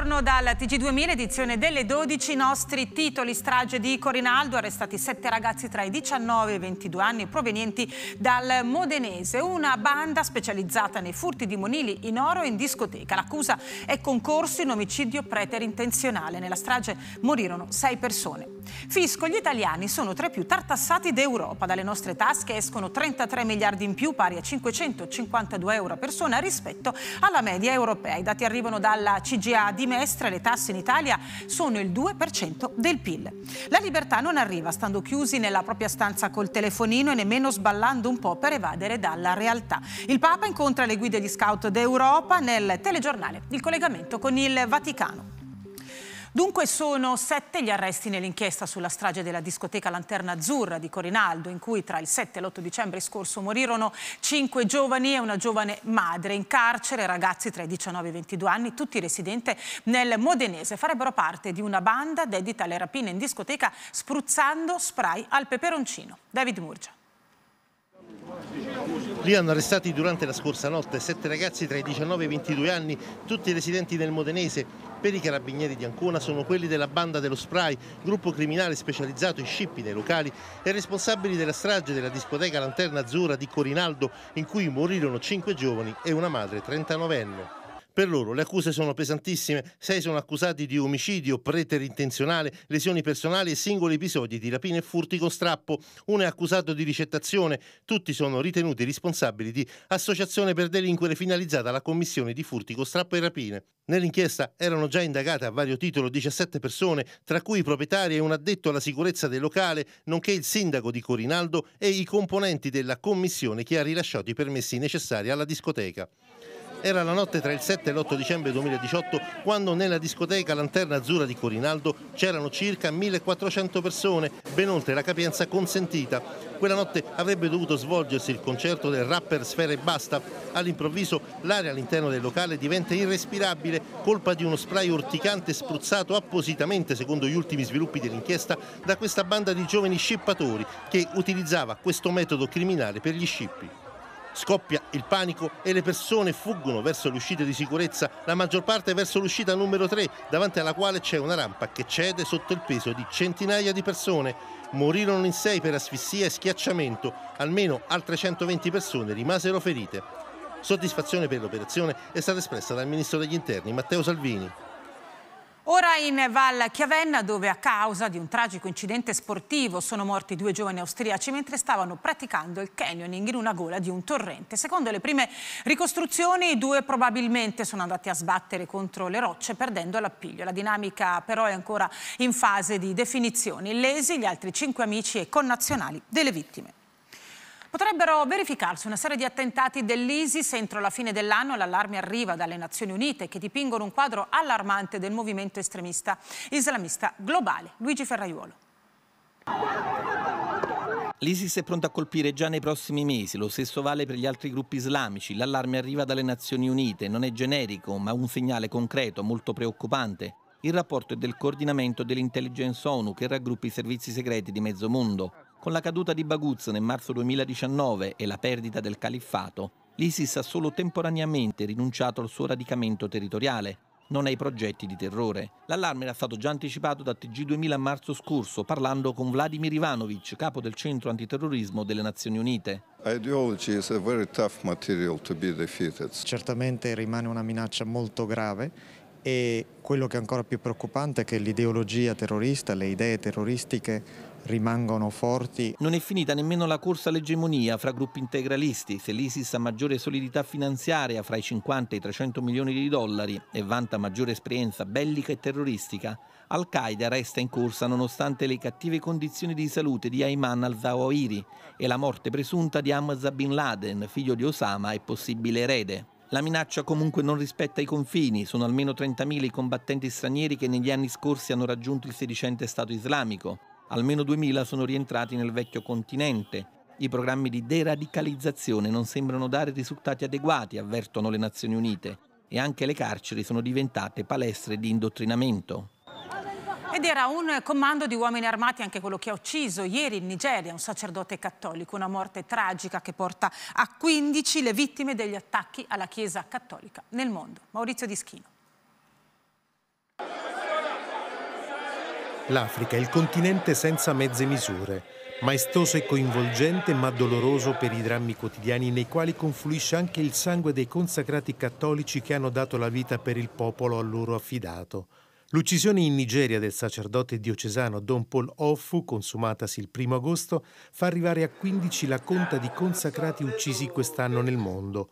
Buongiorno dal TG2000 edizione delle 12, i nostri titoli strage di Corinaldo, arrestati sette ragazzi tra i 19 e i 22 anni provenienti dal Modenese, una banda specializzata nei furti di monili in oro e in discoteca. L'accusa è concorso in omicidio preterintenzionale, nella strage morirono sei persone. Fisco, gli italiani sono tra i più tartassati d'Europa, dalle nostre tasche escono 33 miliardi in più pari a 552 euro a persona rispetto alla media europea. I dati arrivano dalla CGA di trimestre le tasse in Italia sono il 2% del PIL. La libertà non arriva stando chiusi nella propria stanza col telefonino e nemmeno sballando un po' per evadere dalla realtà. Il Papa incontra le guide di scout d'Europa nel telegiornale Il collegamento con il Vaticano. Dunque sono sette gli arresti nell'inchiesta sulla strage della discoteca Lanterna Azzurra di Corinaldo, in cui tra il 7 e l'8 dicembre scorso morirono cinque giovani e una giovane madre in carcere, ragazzi tra i 19 e i 22 anni, tutti residenti nel Modenese. Farebbero parte di una banda dedita alle rapine in discoteca spruzzando spray al peperoncino. David Murgia. Lì hanno arrestati durante la scorsa notte sette ragazzi tra i 19 e i 22 anni, tutti residenti nel Modenese. Per i carabinieri di Ancona sono quelli della banda dello Spray, gruppo criminale specializzato in scippi nei locali e responsabili della strage della discoteca Lanterna Azzurra di Corinaldo, in cui morirono cinque giovani e una madre 39enne. Per loro le accuse sono pesantissime, sei sono accusati di omicidio, preterintenzionale, lesioni personali e singoli episodi di rapine e furti con strappo, uno è accusato di ricettazione, tutti sono ritenuti responsabili di associazione per delinquere finalizzata alla commissione di furti con strappo e rapine. Nell'inchiesta erano già indagate a vario titolo 17 persone, tra cui i proprietari e un addetto alla sicurezza del locale, nonché il sindaco di Corinaldo e i componenti della commissione che ha rilasciato i permessi necessari alla discoteca. Era la notte tra il 7 e l'8 dicembre 2018 quando nella discoteca Lanterna Azzurra di Corinaldo c'erano circa 1400 persone, ben oltre la capienza consentita. Quella notte avrebbe dovuto svolgersi il concerto del rapper Sfera e Basta. All'improvviso l'aria all'interno del locale diventa irrespirabile, colpa di uno spray urticante spruzzato appositamente, secondo gli ultimi sviluppi dell'inchiesta, da questa banda di giovani scippatori che utilizzava questo metodo criminale per gli scippi. Scoppia il panico e le persone fuggono verso le uscite di sicurezza, la maggior parte verso l'uscita numero 3, davanti alla quale c'è una rampa che cede sotto il peso di centinaia di persone. Morirono in sei per asfissia e schiacciamento, almeno altre 120 persone rimasero ferite. Soddisfazione per l'operazione è stata espressa dal ministro degli interni Matteo Salvini. Ora in Val Chiavenna dove a causa di un tragico incidente sportivo sono morti due giovani austriaci mentre stavano praticando il canyoning in una gola di un torrente. Secondo le prime ricostruzioni i due probabilmente sono andati a sbattere contro le rocce perdendo l'appiglio. La dinamica però è ancora in fase di definizione. Illesi gli altri cinque amici e connazionali delle vittime. Potrebbero verificarsi una serie di attentati dell'ISIS entro la fine dell'anno. L'allarme arriva dalle Nazioni Unite che dipingono un quadro allarmante del movimento estremista islamista globale. Luigi Ferraiuolo. L'ISIS è pronta a colpire già nei prossimi mesi, lo stesso vale per gli altri gruppi islamici. L'allarme arriva dalle Nazioni Unite, non è generico, ma un segnale concreto, molto preoccupante. Il rapporto è del coordinamento dell'intelligence ONU che raggruppa i servizi segreti di mezzo mondo. Con la caduta di Baguz nel marzo 2019 e la perdita del califfato, l'ISIS ha solo temporaneamente rinunciato al suo radicamento territoriale, non ai progetti di terrore. L'allarme era stato già anticipato da TG2000 a marzo scorso, parlando con Vladimir Ivanovic, capo del centro antiterrorismo delle Nazioni Unite. Certamente rimane una minaccia molto grave e quello che è ancora più preoccupante è che l'ideologia terrorista, le idee terroristiche rimangono forti. Non è finita nemmeno la corsa all'egemonia fra gruppi integralisti. Se l'ISIS ha maggiore solidità finanziaria fra i 50 e i 300 milioni di dollari e vanta maggiore esperienza bellica e terroristica, Al-Qaeda resta in corsa nonostante le cattive condizioni di salute di Ayman al-Zawahiri e la morte presunta di Hamza bin Laden, figlio di Osama e possibile erede. La minaccia comunque non rispetta i confini, sono almeno 30.000 i combattenti stranieri che negli anni scorsi hanno raggiunto il sedicente Stato islamico. Almeno 2.000 sono rientrati nel vecchio continente. I programmi di deradicalizzazione non sembrano dare risultati adeguati, avvertono le Nazioni Unite, e anche le carceri sono diventate palestre di indottrinamento. Ed era un comando di uomini armati anche quello che ha ucciso ieri in Nigeria un sacerdote cattolico, una morte tragica che porta a 15 le vittime degli attacchi alla Chiesa cattolica nel mondo. Maurizio Dischino. L'Africa è il continente senza mezze misure, maestoso e coinvolgente ma doloroso per i drammi quotidiani nei quali confluisce anche il sangue dei consacrati cattolici che hanno dato la vita per il popolo a loro affidato. L'uccisione in Nigeria del sacerdote diocesano Don Paul Offu, consumatasi il 1 agosto, fa arrivare a 15 la conta di consacrati uccisi quest'anno nel mondo.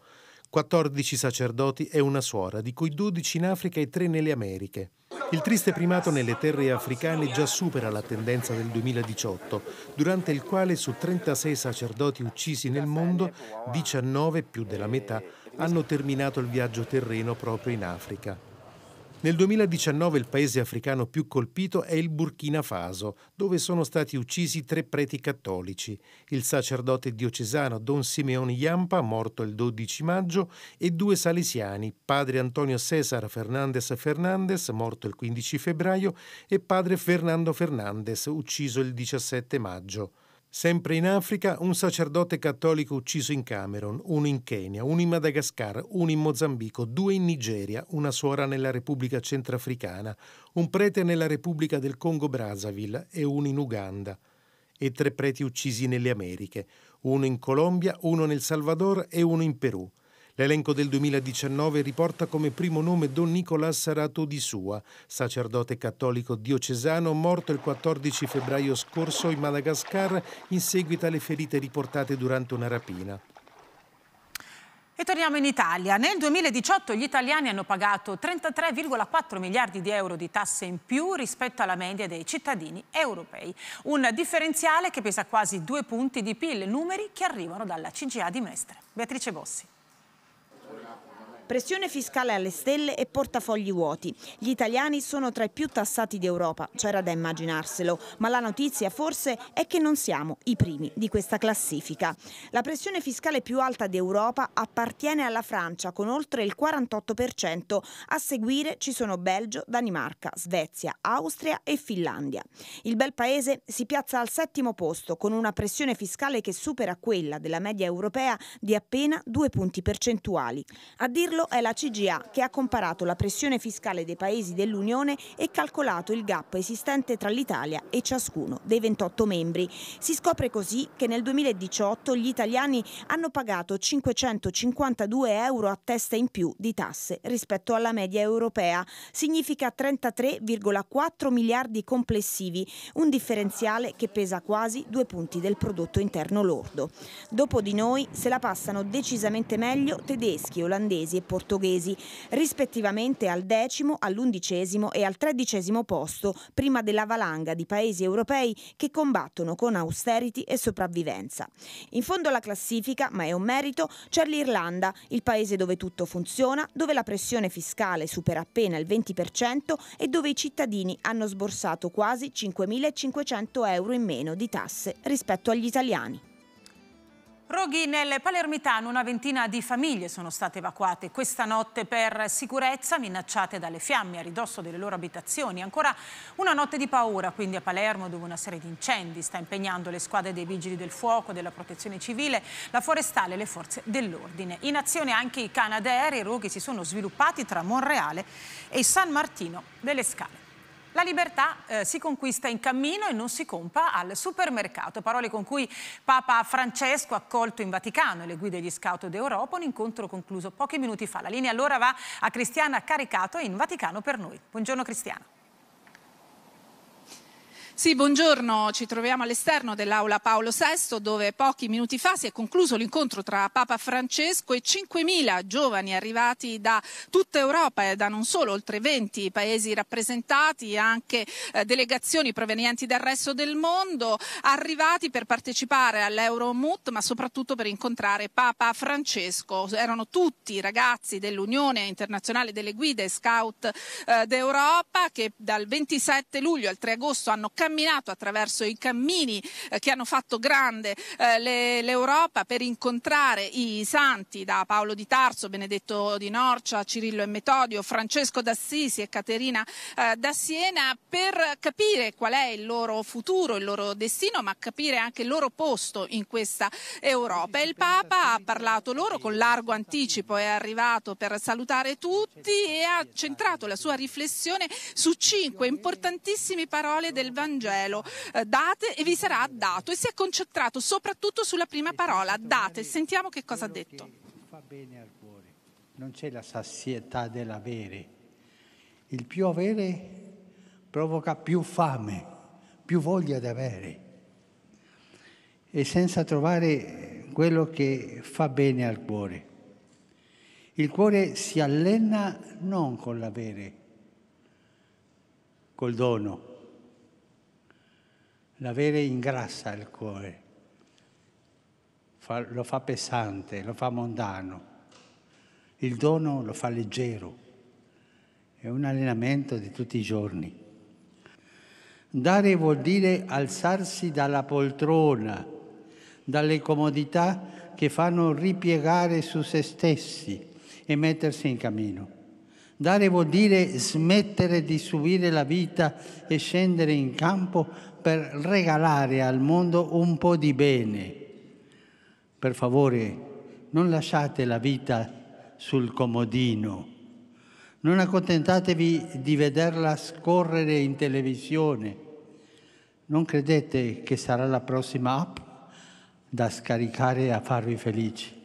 14 sacerdoti e una suora, di cui 12 in Africa e 3 nelle Americhe. Il triste primato nelle terre africane già supera la tendenza del 2018, durante il quale su 36 sacerdoti uccisi nel mondo, 19, più della metà, hanno terminato il viaggio terreno proprio in Africa. Nel 2019 il paese africano più colpito è il Burkina Faso, dove sono stati uccisi tre preti cattolici, il sacerdote diocesano Don Simeone Iampa, morto il 12 maggio, e due salesiani, padre Antonio Cesar Fernandez Fernandez, morto il 15 febbraio, e padre Fernando Fernandez, ucciso il 17 maggio. Sempre in Africa, un sacerdote cattolico ucciso in Camerun, uno in Kenya, uno in Madagascar, uno in Mozambico, due in Nigeria, una suora nella Repubblica Centrafricana, un prete nella Repubblica del Congo Brazzaville e uno in Uganda. E tre preti uccisi nelle Americhe, uno in Colombia, uno nel Salvador e uno in Perù. L'elenco del 2019 riporta come primo nome Don Nicolas Sarato di Sua, sacerdote cattolico diocesano morto il 14 febbraio scorso in Madagascar in seguito alle ferite riportate durante una rapina. E torniamo in Italia. Nel 2018 gli italiani hanno pagato 33,4 miliardi di euro di tasse in più rispetto alla media dei cittadini europei. Un differenziale che pesa quasi due punti di PIL, numeri che arrivano dalla CGA di Mestre. Beatrice Bossi. Pressione fiscale alle stelle e portafogli vuoti. Gli italiani sono tra i più tassati d'Europa, c'era da immaginarselo, ma la notizia forse è che non siamo i primi di questa classifica. La pressione fiscale più alta d'Europa appartiene alla Francia con oltre il 48%, a seguire ci sono Belgio, Danimarca, Svezia, Austria e Finlandia. Il bel paese si piazza al settimo posto con una pressione fiscale che supera quella della media europea di appena due punti percentuali. A dirlo dirlo è la CGA che ha comparato la pressione fiscale dei paesi dell'Unione e calcolato il gap esistente tra l'Italia e ciascuno dei 28 membri. Si scopre così che nel 2018 gli italiani hanno pagato 552 euro a testa in più di tasse rispetto alla media europea. Significa 33,4 miliardi complessivi, un differenziale che pesa quasi due punti del prodotto interno lordo. Dopo di noi se la passano decisamente meglio tedeschi, olandesi e portoghesi, rispettivamente al decimo, all'undicesimo e al tredicesimo posto, prima della valanga di paesi europei che combattono con austerity e sopravvivenza. In fondo alla classifica, ma è un merito, c'è l'Irlanda, il paese dove tutto funziona, dove la pressione fiscale supera appena il 20% e dove i cittadini hanno sborsato quasi 5.500 euro in meno di tasse rispetto agli italiani. Roghi nel Palermitano una ventina di famiglie sono state evacuate questa notte per sicurezza minacciate dalle fiamme a ridosso delle loro abitazioni. Ancora una notte di paura quindi a Palermo dove una serie di incendi sta impegnando le squadre dei vigili del fuoco, della protezione civile, la forestale e le forze dell'ordine. In azione anche i Canadair, i roghi si sono sviluppati tra Monreale e San Martino delle Scale. La libertà eh, si conquista in cammino e non si compra al supermercato. Parole con cui Papa Francesco ha accolto in Vaticano le guide degli scout d'Europa, un incontro concluso pochi minuti fa. La linea allora va a Cristiana Caricato in Vaticano per noi. Buongiorno Cristiana. Sì, buongiorno, ci troviamo all'esterno dell'Aula Paolo VI dove pochi minuti fa si è concluso l'incontro tra Papa Francesco e 5.000 giovani arrivati da tutta Europa e da non solo oltre 20 paesi rappresentati, anche eh, delegazioni provenienti dal resto del mondo, arrivati per partecipare all'Euromut ma soprattutto per incontrare Papa Francesco. Erano tutti ragazzi dell'Unione Internazionale delle Guide Scout eh, d'Europa che dal 27 luglio al 3 agosto hanno camminato attraverso i cammini eh, che hanno fatto grande eh, l'Europa per incontrare i santi da Paolo di Tarso, Benedetto di Norcia, Cirillo e Metodio, Francesco d'Assisi e Caterina eh, da Siena per capire qual è il loro futuro, il loro destino, ma capire anche il loro posto in questa Europa. il Papa ha parlato loro con largo anticipo, è arrivato per salutare tutti e ha centrato la sua riflessione su cinque importantissime parole del Vangelo Vangelo. Eh, date e vi sarà dato. E si è concentrato soprattutto sulla prima parola, date. Sentiamo che cosa ha detto. Fa bene al cuore. Non c'è la sassietà dell'avere. Il più avere provoca più fame, più voglia di avere. E senza trovare quello che fa bene al cuore. Il cuore si allena non con l'avere, col dono, L'avere ingrassa il cuore, lo fa pesante, lo fa mondano. Il dono lo fa leggero. È un allenamento di tutti i giorni. Dare vuol dire alzarsi dalla poltrona, dalle comodità che fanno ripiegare su se stessi e mettersi in cammino. Dare vuol dire smettere di subire la vita e scendere in campo per regalare al mondo un po' di bene. Per favore, non lasciate la vita sul comodino. Non accontentatevi di vederla scorrere in televisione. Non credete che sarà la prossima app da scaricare a farvi felici.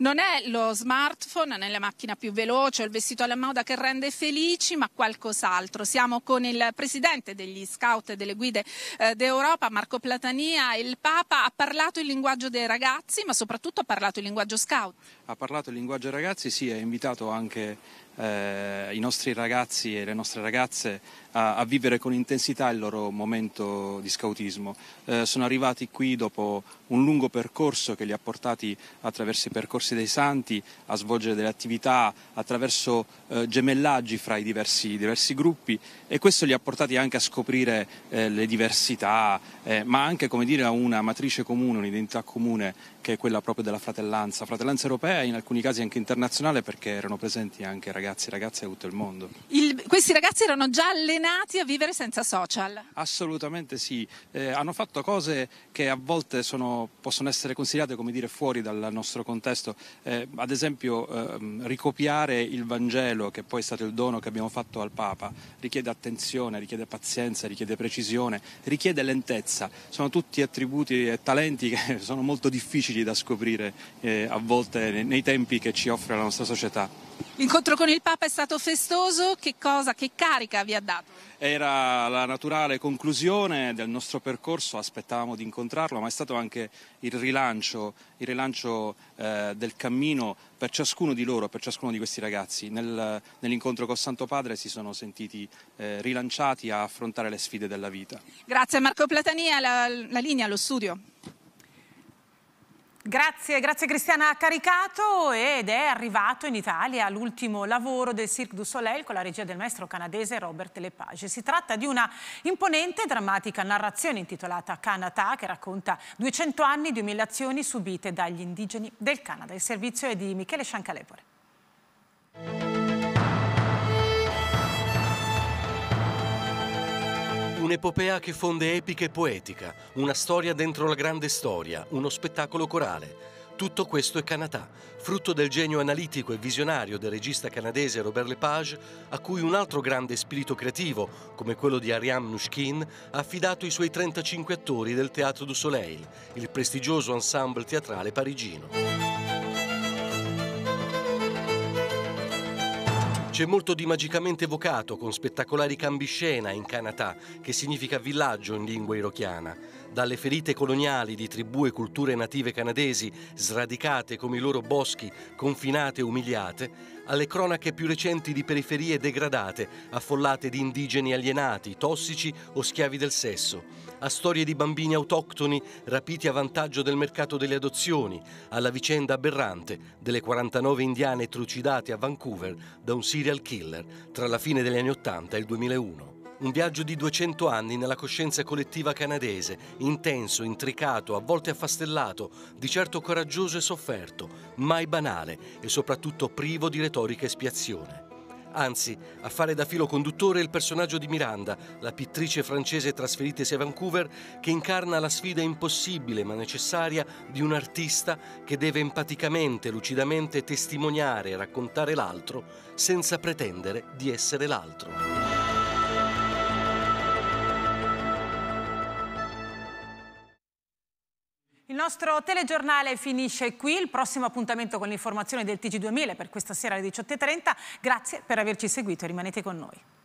Non è lo smartphone, non è la macchina più veloce o il vestito alla moda che rende felici, ma qualcos'altro. Siamo con il presidente degli scout e delle guide eh, d'Europa, Marco Platania. Il Papa ha parlato il linguaggio dei ragazzi, ma soprattutto ha parlato il linguaggio scout ha parlato il linguaggio ragazzi, sì, ha invitato anche eh, i nostri ragazzi e le nostre ragazze a, a, vivere con intensità il loro momento di scautismo. Eh, sono arrivati qui dopo un lungo percorso che li ha portati attraverso i percorsi dei santi a svolgere delle attività attraverso eh, gemellaggi fra i diversi, diversi, gruppi e questo li ha portati anche a scoprire eh, le diversità, eh, ma anche come dire, a una matrice comune, un'identità comune che è quella proprio della fratellanza, fratellanza europea europea in alcuni casi anche internazionale perché erano presenti anche ragazzi e ragazze da tutto il mondo. Il, questi ragazzi erano già allenati a vivere senza social? Assolutamente sì, eh, hanno fatto cose che a volte sono, possono essere considerate come dire fuori dal nostro contesto, eh, ad esempio eh, ricopiare il Vangelo che poi è stato il dono che abbiamo fatto al Papa, richiede attenzione, richiede pazienza, richiede precisione, richiede lentezza, sono tutti attributi e talenti che sono molto difficili da scoprire eh, a volte nei tempi che ci offre la nostra società. L'incontro con il Papa è stato festoso, che cosa, che carica vi ha dato? Era la naturale conclusione del nostro percorso, aspettavamo di incontrarlo, ma è stato anche il rilancio, il rilancio eh, del cammino per ciascuno di loro, per ciascuno di questi ragazzi. Nel, nell'incontro col Santo Padre si sono sentiti eh, rilanciati a affrontare le sfide della vita. Grazie Marco Platania, la, la linea allo studio. Grazie, grazie Cristiana ha caricato ed è arrivato in Italia l'ultimo lavoro del Cirque du Soleil con la regia del maestro canadese Robert Lepage. Si tratta di una imponente e drammatica narrazione intitolata Canada che racconta 200 anni di umiliazioni subite dagli indigeni del Canada. Il servizio è di Michele Sciancalepore. Un'epopea che fonde epica e poetica, una storia dentro la grande storia, uno spettacolo corale. Tutto questo è Canatà, frutto del genio analitico e visionario del regista canadese Robert Lepage, a cui un altro grande spirito creativo, come quello di Ariane Nushkin, ha affidato i suoi 35 attori del Teatro du Soleil, il prestigioso ensemble teatrale parigino. C'è molto di magicamente evocato con spettacolari cambi scena in Canatà, che significa villaggio in lingua irochiana dalle ferite coloniali di tribù e culture native canadesi sradicate come i loro boschi, confinate e umiliate, alle cronache più recenti di periferie degradate, affollate di indigeni alienati, tossici o schiavi del sesso, a storie di bambini autoctoni rapiti a vantaggio del mercato delle adozioni, alla vicenda aberrante delle 49 indiane trucidate a Vancouver da un serial killer tra la fine degli anni 80 e il 2001. Un viaggio di 200 anni nella coscienza collettiva canadese, intenso, intricato, a volte affastellato, di certo coraggioso e sofferto, mai banale e soprattutto privo di retorica espiazione. Anzi, a fare da filo conduttore è il personaggio di Miranda, la pittrice francese trasferitasi a Vancouver, che incarna la sfida impossibile ma necessaria di un artista che deve empaticamente, lucidamente testimoniare e raccontare l'altro senza pretendere di essere l'altro. nostro telegiornale finisce qui, il prossimo appuntamento con l'informazione del TG2000 per questa sera alle 18.30. Grazie per averci seguito e rimanete con noi.